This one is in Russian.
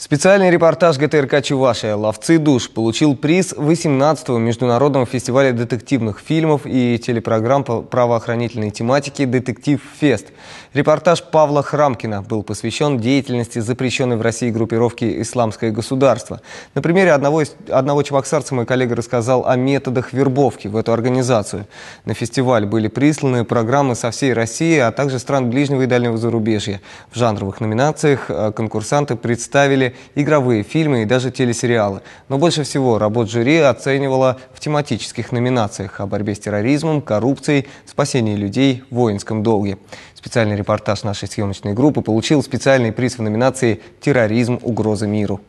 Специальный репортаж ГТРК «Чувашия» «Ловцы душ» получил приз 18-го Международного фестиваля детективных фильмов и телепрограмм по правоохранительной тематике «Детектив Фест». Репортаж Павла Храмкина был посвящен деятельности запрещенной в России группировки «Исламское государство». На примере одного, из, одного чебоксарца мой коллега рассказал о методах вербовки в эту организацию. На фестиваль были присланы программы со всей России, а также стран ближнего и дальнего зарубежья. В жанровых номинациях э, конкурсанты представили игровые фильмы и даже телесериалы. Но больше всего работ жюри оценивала в тематических номинациях о борьбе с терроризмом, коррупцией, спасении людей, воинском долге. Специальный репортаж нашей съемочной группы получил специальный приз в номинации «Терроризм. Угроза миру».